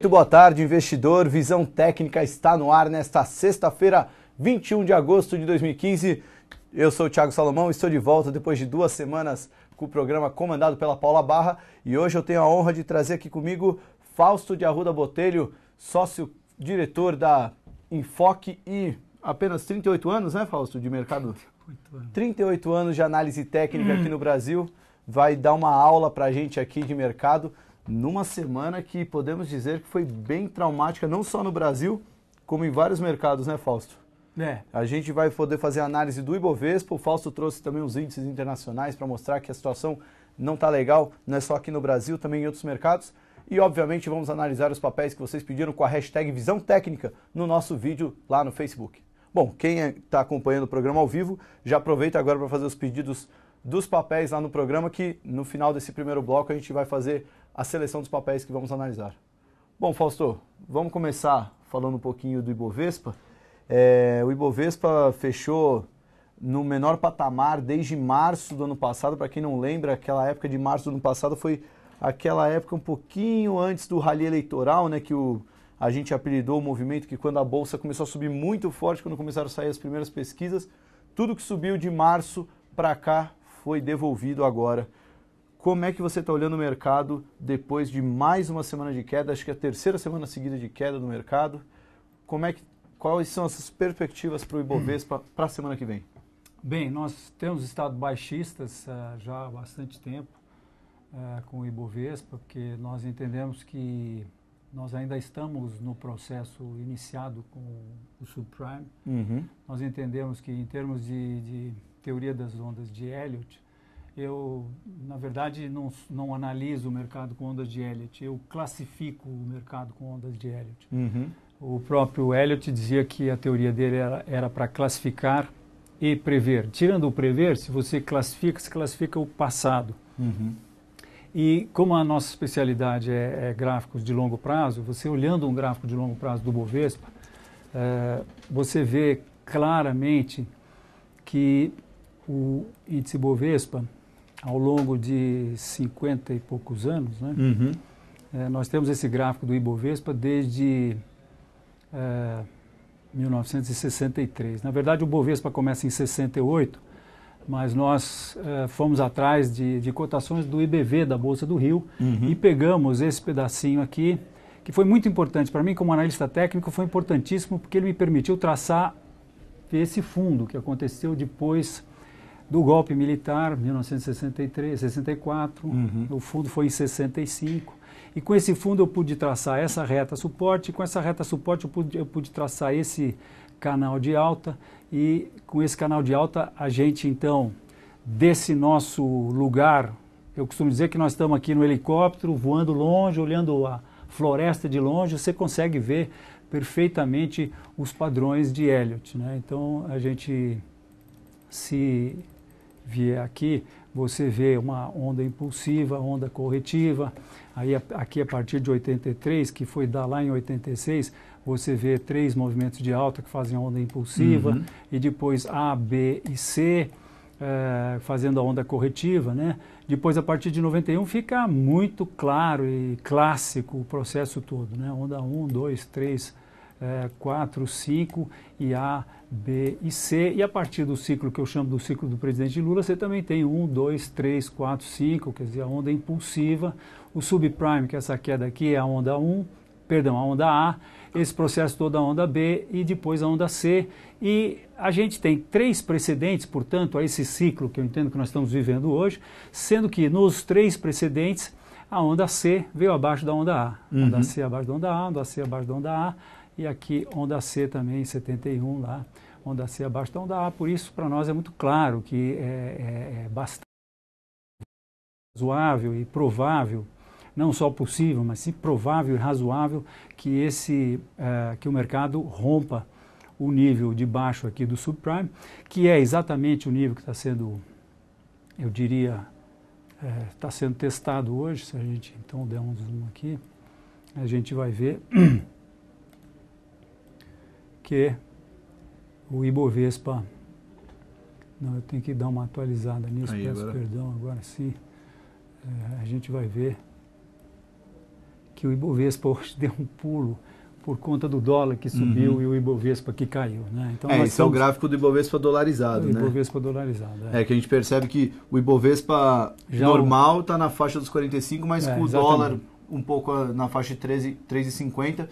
Muito boa tarde, investidor. Visão Técnica está no ar nesta sexta-feira, 21 de agosto de 2015. Eu sou o Thiago Salomão estou de volta depois de duas semanas com o programa comandado pela Paula Barra. E hoje eu tenho a honra de trazer aqui comigo Fausto de Arruda Botelho, sócio-diretor da Enfoque e apenas 38 anos, né, Fausto, de mercado? 38 anos, 38 anos de análise técnica aqui hum. no Brasil. Vai dar uma aula para a gente aqui de mercado numa semana que podemos dizer que foi bem traumática, não só no Brasil, como em vários mercados, né, Fausto? É. A gente vai poder fazer análise do Ibovespa. O Fausto trouxe também os índices internacionais para mostrar que a situação não está legal, não é só aqui no Brasil, também em outros mercados. E, obviamente, vamos analisar os papéis que vocês pediram com a hashtag Visão Técnica no nosso vídeo lá no Facebook. Bom, quem está é, acompanhando o programa ao vivo, já aproveita agora para fazer os pedidos dos papéis lá no programa, que no final desse primeiro bloco a gente vai fazer a seleção dos papéis que vamos analisar. Bom, Fausto, vamos começar falando um pouquinho do Ibovespa. É, o Ibovespa fechou no menor patamar desde março do ano passado. Para quem não lembra, aquela época de março do ano passado foi aquela época um pouquinho antes do rally eleitoral, né, que o, a gente apelidou o movimento que quando a bolsa começou a subir muito forte, quando começaram a sair as primeiras pesquisas, tudo que subiu de março para cá foi devolvido agora como é que você está olhando o mercado depois de mais uma semana de queda? Acho que é a terceira semana seguida de queda no mercado. Como é que, quais são as perspectivas para o Ibovespa hum. para a semana que vem? Bem, nós temos estado baixistas uh, já há bastante tempo uh, com o Ibovespa, porque nós entendemos que nós ainda estamos no processo iniciado com o subprime. Uhum. Nós entendemos que, em termos de, de teoria das ondas de Elliott, eu, na verdade, não, não analiso o mercado com ondas de Elliot, eu classifico o mercado com ondas de Elliot. Uhum. O próprio Elliot dizia que a teoria dele era para classificar e prever. Tirando o prever, se você classifica, se classifica o passado. Uhum. E como a nossa especialidade é, é, gráficos de longo prazo, você olhando um gráfico de longo prazo do Bovespa, é, você vê claramente que o índice Bovespa ao longo de 50 e poucos anos, né? Uhum. É, nós temos esse gráfico do Ibovespa desde é, 1963. Na verdade, o Ibovespa começa em 68, mas nós é, fomos atrás de, de, cotações do IBV, da Bolsa do Rio, uhum. e pegamos esse pedacinho aqui, que foi muito importante para mim como analista técnico, foi importantíssimo porque ele me permitiu traçar esse fundo que aconteceu depois do golpe militar, 1963, 64, uhum. o fundo foi em 65. E com esse fundo eu pude traçar essa reta suporte, com essa reta suporte eu pude, eu pude traçar esse canal de alta, e com esse canal de alta a gente então, desse nosso lugar, eu costumo dizer que nós estamos aqui no helicóptero, voando longe, olhando a floresta de longe, você consegue ver perfeitamente os padrões de Elliot. Né? Então a gente se vier aqui, você vê uma onda impulsiva, onda corretiva. Aí aqui a partir de 83, que foi dar lá em 86, você vê três movimentos de alta que fazem a onda impulsiva uhum. e depois A, B e C. É, fazendo a onda corretiva, né? Depois, a partir de 91, fica muito claro e clássico o processo todo, né? Onda 1, 2, 3, 4, é, 5 e A, B e C. E a partir do ciclo que eu chamo do ciclo do presidente Lula, você também tem 1, 2, 3, 4, 5, quer dizer, a onda impulsiva. O subprime, que é essa queda aqui, é a onda 1, perdão, a onda A, esse processo todo a onda B e depois a onda C. E a gente tem três precedentes, portanto, a esse ciclo que eu entendo que nós estamos vivendo hoje, sendo que nos três precedentes a onda C veio abaixo da onda A. Uhum. Onda C abaixo da onda A, onda C abaixo da onda A, e aqui onda C também, 71 lá, onda C abaixo da onda A. Por isso, para nós é muito claro que é, é, é bastante razoável e provável, não só possível, mas sim provável e razoável que, esse, é, que o mercado rompa o nível de baixo aqui do subprime, que é exatamente o nível que está sendo, eu diria, está é, sendo testado hoje. Se a gente então der um zoom aqui, a gente vai ver porque o Ibovespa. Não, eu tenho que dar uma atualizada nisso, Aí, peço agora. perdão, agora sim. É, a gente vai ver que o Ibovespa hoje deu um pulo por conta do dólar que uhum. subiu uhum. e o Ibovespa que caiu. Né? Então, é, esse é o gráfico do Ibovespa dolarizado. O né? Ibovespa dolarizado. É. é. que a gente percebe que o Ibovespa Já normal está na faixa dos 45, mas é, com o exatamente. dólar um pouco ah, na faixa de 13,50. É.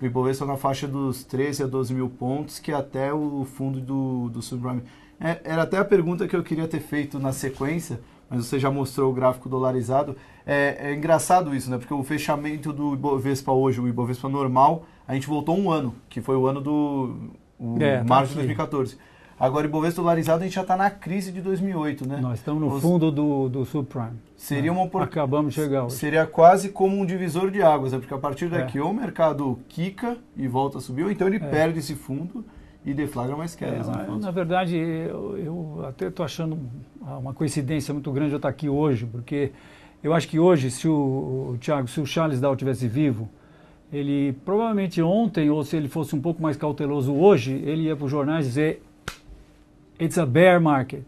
O Ibovespa na faixa dos 13 a 12 mil pontos, que é até o fundo do, do subprime. É, era até a pergunta que eu queria ter feito na sequência, mas você já mostrou o gráfico dolarizado. É, é engraçado isso, né? Porque o fechamento do Ibovespa hoje, o Ibovespa normal, a gente voltou um ano, que foi o ano do o é, tá março de 2014. Agora, Ibovespa dolarizado, a gente já está na crise de 2008, né? Nós estamos no Os... fundo do, do subprime. Seria né? uma por. Acabamos de chegar hoje. Seria quase como um divisor de águas, né? porque a partir é. daqui é. ou o mercado quica e volta a subir, ou então ele é. perde esse fundo e deflagra mais é, quedas. É, na verdade, eu, eu até estou achando uma coincidência muito grande eu estar tá aqui hoje, porque eu acho que hoje, se o, o Thiago, se o Charles Dow tivesse vivo, ele provavelmente ontem, ou se ele fosse um pouco mais cauteloso hoje, ele ia para os jornais dizer It's a bear market.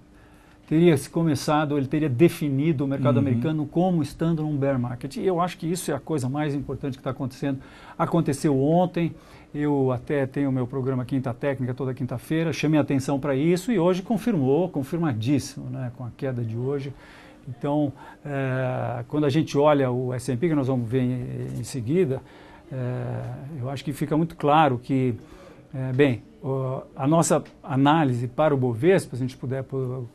Teria se começado, ele teria definido o mercado uhum. americano como estando num bear market. E eu acho que isso é a coisa mais importante que está acontecendo. Aconteceu ontem, eu até tenho o meu programa Quinta Técnica toda quinta-feira, chamei atenção para isso e hoje confirmou, confirmadíssimo, né, com a queda de hoje. Então, é, quando a gente olha o S&P, que nós vamos ver em, em seguida, é, eu acho que fica muito claro que é, bem, a nossa análise para o Bovespa, se a gente puder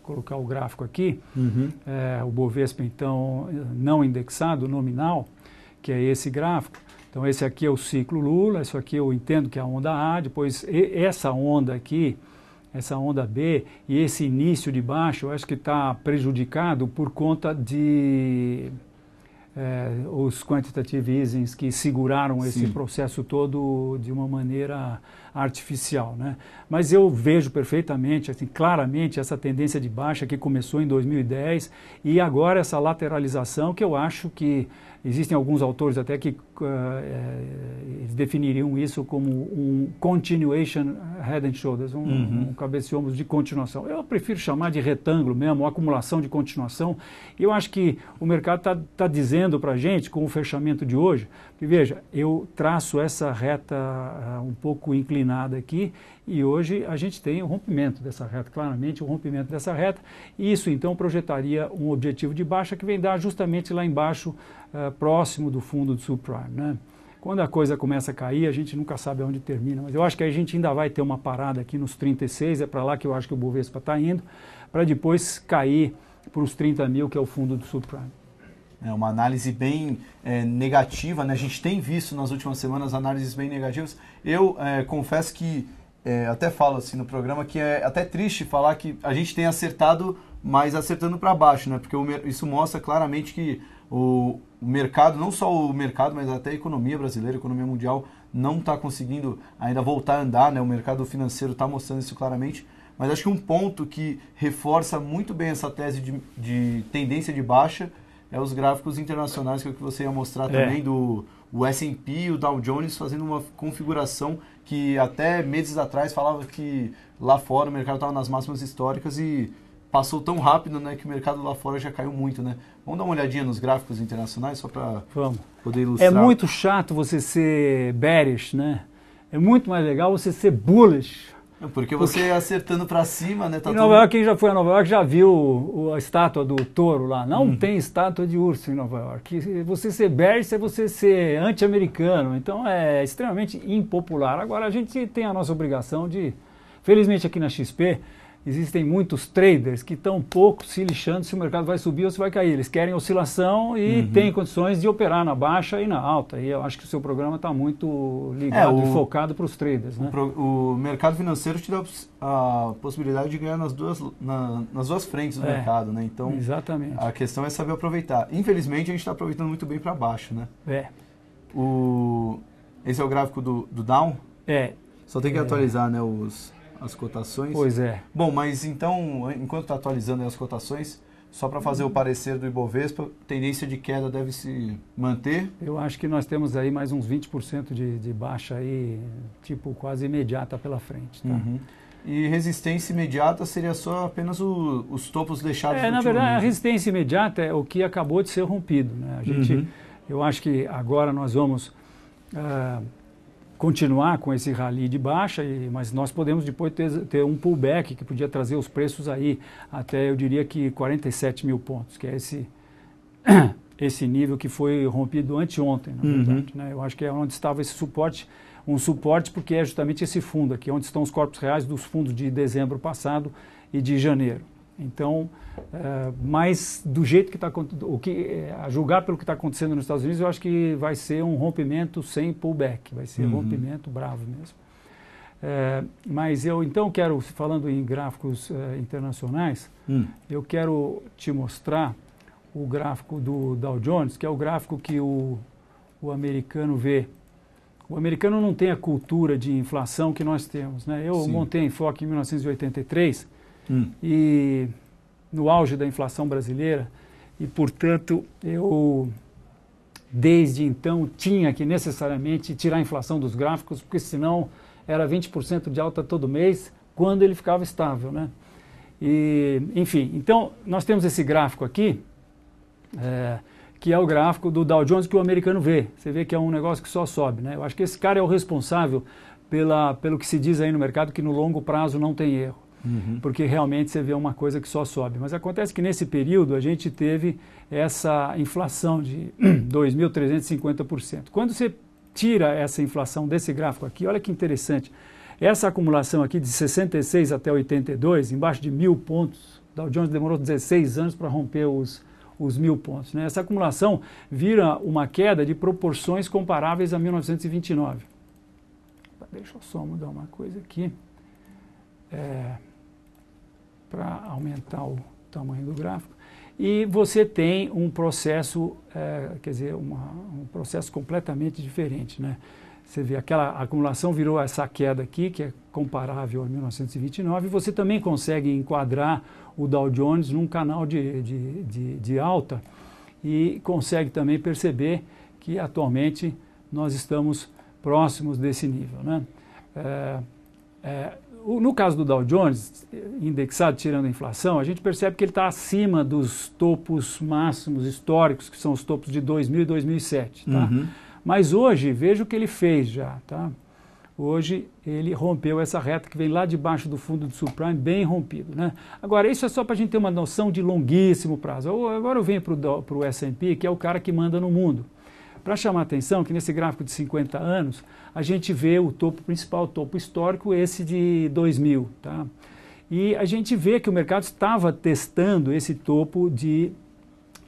colocar o gráfico aqui, uhum. é, o Bovespa, então, não indexado, nominal, que é esse gráfico. Então, esse aqui é o ciclo Lula, isso aqui eu entendo que é a onda A, depois essa onda aqui, essa onda B e esse início de baixo, eu acho que está prejudicado por conta de é, os quantitative easings que seguraram esse Sim. processo todo de uma maneira artificial, né? Mas eu vejo perfeitamente, assim, claramente essa tendência de baixa que começou em 2010 e agora essa lateralização que eu acho que existem alguns autores até que uh, é, definiriam isso como um continuation head and shoulders, um, uhum. um cabeça e ombros de continuação. Eu prefiro chamar de retângulo mesmo, acumulação de continuação. Eu acho que o mercado está tá dizendo para a gente com o fechamento de hoje, porque veja, eu traço essa reta uh, um pouco inclinada aqui e hoje a gente tem o rompimento dessa reta, claramente o rompimento dessa reta, e isso então projetaria um objetivo de baixa que vem dar justamente lá embaixo, uh, próximo do fundo do subprime. Né? Quando a coisa começa a cair, a gente nunca sabe aonde termina, mas eu acho que a gente ainda vai ter uma parada aqui nos 36, é para lá que eu acho que o Bovespa está indo, para depois cair para os 30 mil, que é o fundo do subprime. É uma análise bem é, negativa, né? a gente tem visto nas últimas semanas análises bem negativas. Eu é, confesso que, é, até falo assim no programa, que é até triste falar que a gente tem acertado, mas acertando para baixo, né? porque isso mostra claramente que o, o mercado, não só o mercado, mas até a economia brasileira, a economia mundial, não está conseguindo ainda voltar a andar, né? o mercado financeiro está mostrando isso claramente. Mas acho que um ponto que reforça muito bem essa tese de, de tendência de baixa é os gráficos internacionais que, é o que você ia mostrar é. também do o S&P e o Dow Jones fazendo uma configuração que até meses atrás falava que lá fora o mercado estava nas máximas históricas e passou tão rápido, né, que o mercado lá fora já caiu muito, né? Vamos dar uma olhadinha nos gráficos internacionais só para poder é ilustrar. É muito chato você ser bearish, né? É muito mais legal você ser bullish. É, porque você Porque... acertando para cima, né? Tá em Nova York, quem já foi a Nova York já viu o, a estátua do touro lá. Não uhum. tem estátua de urso em Nova York. Você ser berço é você ser anti-americano. Então é extremamente impopular. Agora a gente tem a nossa obrigação de, felizmente aqui na XP, existem muitos traders que estão pouco se lixando se o mercado vai subir ou se vai cair. Eles querem oscilação e uhum. têm condições de operar na baixa e na alta. E eu acho que o seu programa está muito ligado é, o, e focado para os traders. O, né? pro, o, mercado financeiro te dá a possibilidade de ganhar nas duas, na, nas duas frentes do é, mercado. Né? Então, exatamente. a questão é saber aproveitar. Infelizmente, a gente está aproveitando muito bem para baixo. Né? É. O, esse é o gráfico do, do Down? É. Só tem que é. atualizar né, os, as cotações. Pois é. Bom, mas então, enquanto está atualizando as cotações, só para fazer o parecer do Ibovespa, tendência de queda deve se manter? Eu acho que nós temos aí mais uns 20% de, de baixa aí, tipo, quase imediata pela frente. Tá? Uhum. E resistência imediata seria só apenas o, os topos deixados é, Na verdade, a resistência imediata é o que acabou de ser rompido. Né? A gente, uhum. Eu acho que agora nós vamos... Uh, continuar com esse rally de baixa, e, mas nós podemos depois ter, ter, um pullback que podia trazer os preços aí até eu diria que 47 mil pontos, que é esse, esse nível que foi rompido anteontem, na uhum. verdade. Né? Eu acho que é onde estava esse suporte, um suporte porque é justamente esse fundo aqui, onde estão os corpos reais dos fundos de dezembro passado e de janeiro. Então, é, mas do jeito que está o que eh, a julgar pelo que está acontecendo nos Estados Unidos, eu acho que vai ser um rompimento sem pullback, vai ser um uhum. rompimento bravo mesmo. Eh, mas eu então quero, falando em gráficos internacionais, hum. eu quero te mostrar o gráfico do Dow Jones, que é o gráfico que o, o americano vê. O americano não tem a cultura de inflação que nós temos. Né? Eu Sim. montei em foco em 1983 hum. e no auge da inflação brasileira, e portanto eu desde então tinha que necessariamente tirar a inflação dos gráficos, porque senão era 20% de alta todo mês, quando ele ficava estável, né? E, enfim, então nós temos esse gráfico aqui, é, que é o gráfico do Dow Jones que o americano vê. Você vê que é um negócio que só sobe, né? Eu acho que esse cara é o responsável pela, pelo que se diz aí no mercado, que no longo prazo não tem erro uhum. porque realmente você vê uma coisa que só sobe. Mas acontece que nesse período a gente teve essa inflação de 2.350%. Quando você tira essa inflação desse gráfico aqui, olha que interessante. Essa acumulação aqui de 66 até 82, embaixo de mil pontos, Dow Jones demorou 16 anos para romper os, os mil pontos. Né? Essa acumulação vira uma queda de proporções comparáveis a 1929. Deixa eu só mudar uma coisa aqui. É para aumentar o tamanho do gráfico. E você tem um processo, é, quer dizer, uma, um processo completamente diferente. Né? Você vê, aquela acumulação virou essa queda aqui, que é comparável a 1929, e você também consegue enquadrar o Dow Jones num canal de, de, de, de alta e consegue também perceber que atualmente nós estamos próximos desse nível. Né? É, é, no caso do Dow Jones, indexado tirando a inflação, a gente percebe que ele está acima dos topos máximos históricos, que são os topos de 2000 e 2007. Tá? Uhum. Mas hoje, veja o que ele fez já. Tá? Hoje ele rompeu essa reta que vem lá debaixo do fundo do subprime, bem rompido. Né? Agora, isso é só para a gente ter uma noção de longuíssimo prazo. Agora eu venho para o SP, que é o cara que manda no mundo. Para chamar a atenção que nesse gráfico de 50 anos, a gente vê o topo principal, o topo histórico, esse de 2000. Tá? E a gente vê que o mercado estava testando esse topo de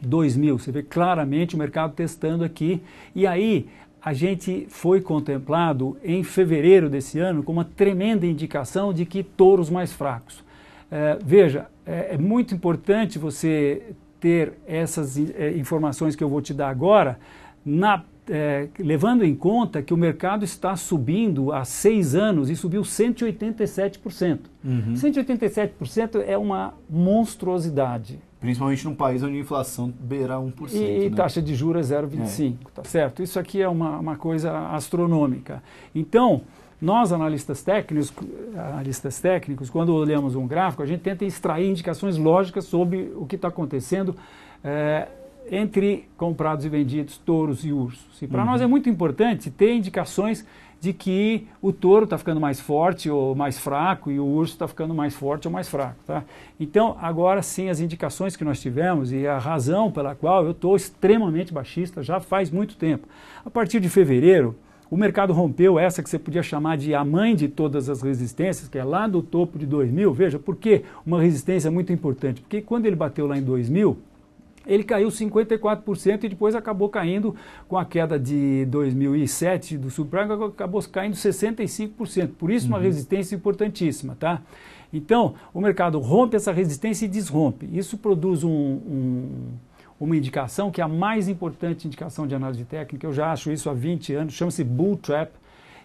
2000. Você vê claramente o mercado testando aqui. E aí a gente foi contemplado em fevereiro desse ano com uma tremenda indicação de que touros mais fracos. É, veja, é, é, muito importante você ter essas é, informações que eu vou te dar agora, na, é, levando em conta que o mercado está subindo há seis anos e subiu 187%. Uhum. 187% é uma monstruosidade. Principalmente num país onde a inflação beira 1%. E, e né? taxa de juros é 0,25, é. tá certo? Isso aqui é uma, uma coisa astronômica. Então, nós, analistas técnicos, analistas técnicos, quando olhamos um gráfico, a gente tenta extrair indicações lógicas sobre o que está acontecendo. É, entre comprados e vendidos, touros e ursos. E para uhum. nós é muito importante ter indicações de que o touro está ficando mais forte ou mais fraco e o urso está ficando mais forte ou mais fraco. Tá? Então, agora sim, as indicações que nós tivemos e a razão pela qual eu estou extremamente baixista já faz muito tempo. A partir de fevereiro, o mercado rompeu essa que você podia chamar de a mãe de todas as resistências, que é lá do topo de 2000. Veja, por que uma resistência é muito importante? Porque quando ele bateu lá em 2000, ele caiu 54% e depois acabou caindo com a queda de 2007 do subprime, acabou caindo 65%. Por isso uma uhum. resistência importantíssima, tá? Então, o mercado rompe essa resistência e desrompe. Isso produz um, um, uma indicação que é a mais importante indicação de análise técnica, eu já acho isso há 20 anos, chama-se Bull Trap,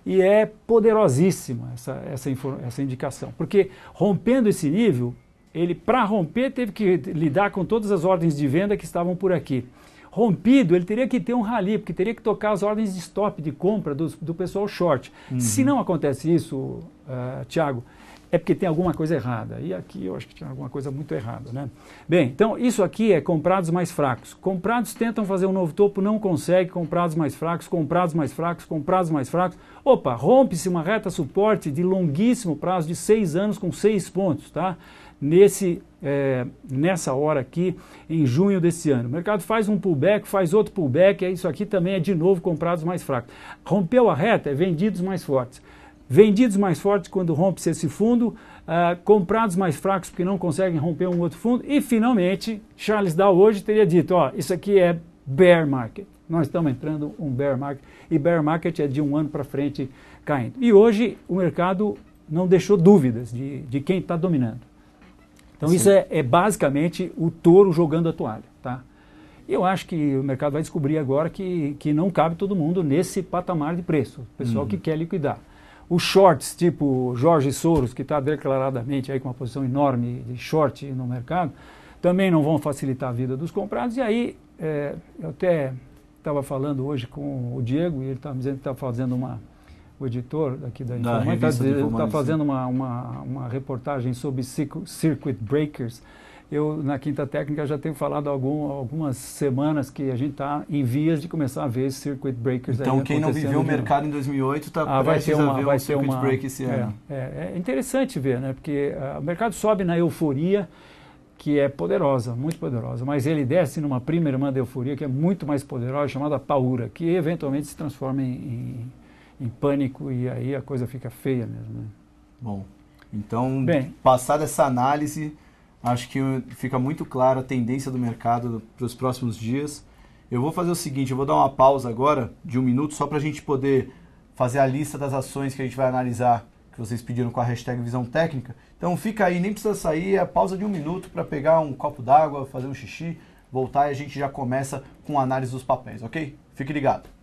e é poderosíssima essa, essa, essa indicação. Porque rompendo esse nível, ele, para romper, teve que lidar com todas as ordens de venda que estavam por aqui. Rompido, ele teria que ter um rally, porque teria que tocar as ordens de stop, de compra do, do pessoal short. Uhum. Se não acontece isso, uh, eh, Tiago, é porque tem alguma coisa errada. E aqui eu acho que tinha alguma coisa muito errada, né? Bem, então isso aqui é comprados mais fracos. Comprados tentam fazer um novo topo, não consegue, comprados mais fracos, comprados mais fracos, comprados mais fracos. Opa, rompe-se uma reta suporte de longuíssimo prazo, de seis anos com seis pontos, tá? Nesse, é, nessa hora aqui, em junho desse ano. O mercado faz um pullback, faz outro pullback, é isso aqui também é de novo comprados mais fracos. Rompeu a reta, é vendidos mais fortes vendidos mais fortes quando rompe-se esse fundo, uh, comprados mais fracos porque não conseguem romper um outro fundo, e finalmente Charles Dow hoje teria dito: ó, isso aqui é bear market. Nós estamos entrando um bear market e bear market é de um ano para frente caindo. E hoje o mercado não deixou dúvidas de, de quem está dominando. Então Sim. isso é, é basicamente o touro jogando a toalha, tá? eu acho que o mercado vai descobrir agora que, que não cabe todo mundo nesse patamar de preço, o pessoal uhum. que quer liquidar. Os shorts, tipo Jorge Soros, que está declaradamente aí com uma posição enorme de short no mercado, também não vão facilitar a vida dos comprados. E aí, é, eu até estava falando hoje com o Diego, e ele me dizendo que está fazendo uma. O editor aqui da, da Informante está tá fazendo uma, uma, uma reportagem sobre circuit breakers eu na quinta técnica já tenho falado algum, algumas semanas que a gente está em vias de começar a ver circuit breakers. Então quem não viveu o mercado em 2008 está ah, prestes vai ter uma, a ver vai um circuit uma, break esse é, ano. É, é, interessante ver, né? Porque uh, o mercado sobe na euforia que é poderosa, muito poderosa, mas ele desce numa prima irmã da euforia que é muito mais poderosa, chamada paura, que eventualmente se transforma em, em, em pânico e aí a coisa fica feia mesmo. Né? Bom, então, Bem, passada essa análise, Acho que fica muito clara a tendência do mercado para os próximos dias. Eu vou fazer o seguinte, eu vou dar uma pausa agora de um minuto só para a gente poder fazer a lista das ações que a gente vai analisar que vocês pediram com a hashtag Visão Técnica. Então fica aí, nem precisa sair, é pausa de um minuto para pegar um copo d'água, fazer um xixi, voltar e a gente já começa com a análise dos papéis, ok? Fique ligado.